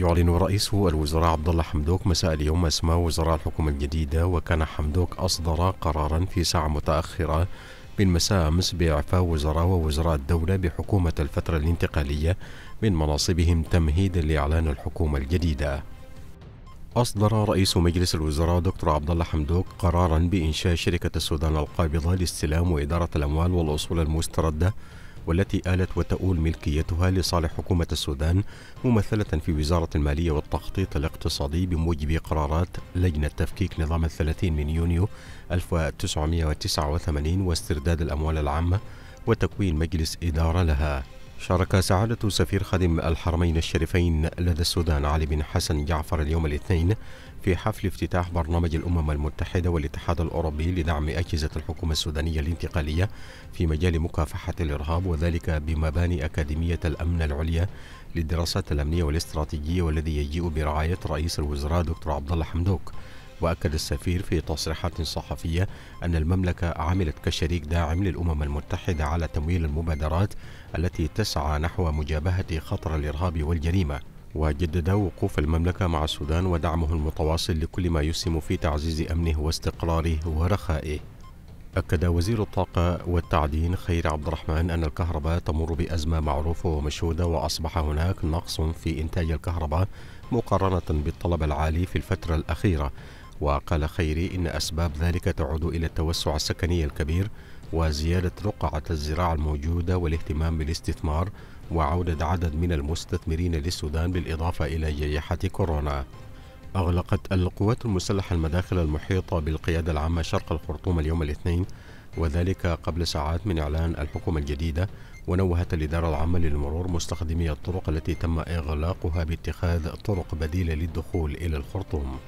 يعلن رئيس الوزراء عبد الله حمدوك مساء اليوم اسماء وزراء الحكومة الجديدة وكان حمدوك أصدر قرارا في ساعة متأخرة من مساء أمس بإعفاء وزراء ووزراء الدولة بحكومة الفترة الانتقالية من مناصبهم تمهيدا لإعلان الحكومة الجديدة أصدر رئيس مجلس الوزراء دكتور عبد الله حمدوك قرارا بإنشاء شركة السودان القابضة لاستلام وإدارة الأموال والأصول المستردة والتي آلت وتؤول ملكيتها لصالح حكومة السودان ممثلة في وزارة المالية والتخطيط الاقتصادي بموجب قرارات لجنة تفكيك نظام الثلاثين من يونيو 1989 واسترداد الأموال العامة وتكوين مجلس إدارة لها شارك سعادة سفير خادم الحرمين الشريفين لدى السودان علي بن حسن جعفر اليوم الاثنين في حفل افتتاح برنامج الأمم المتحدة والاتحاد الأوروبي لدعم أجهزة الحكومة السودانية الانتقالية في مجال مكافحة الإرهاب وذلك بمباني أكاديمية الأمن العليا للدراسات الأمنية والاستراتيجية والذي يجيء برعاية رئيس الوزراء دكتور عبد الله حمدوك وأكد السفير في تصريحات صحفية أن المملكة عملت كشريك داعم للأمم المتحدة على تمويل المبادرات التي تسعى نحو مجابهة خطر الإرهاب والجريمة وجدد وقوف المملكة مع السودان ودعمه المتواصل لكل ما يسهم في تعزيز أمنه واستقراره ورخائه أكد وزير الطاقة والتعدين خير عبد الرحمن أن الكهرباء تمر بأزمة معروفة ومشهودة وأصبح هناك نقص في إنتاج الكهرباء مقارنة بالطلب العالي في الفترة الأخيرة وقال خيري إن أسباب ذلك تعود إلى التوسع السكني الكبير وزيادة رقعة الزراعة الموجودة والاهتمام بالاستثمار وعودة عدد من المستثمرين للسودان بالإضافة إلى جائحة كورونا أغلقت القوات المسلحة المداخل المحيطة بالقيادة العامة شرق الخرطوم اليوم الاثنين وذلك قبل ساعات من إعلان الحكومة الجديدة ونوهت الإدارة العامة للمرور مستخدمي الطرق التي تم إغلاقها باتخاذ طرق بديلة للدخول إلى الخرطوم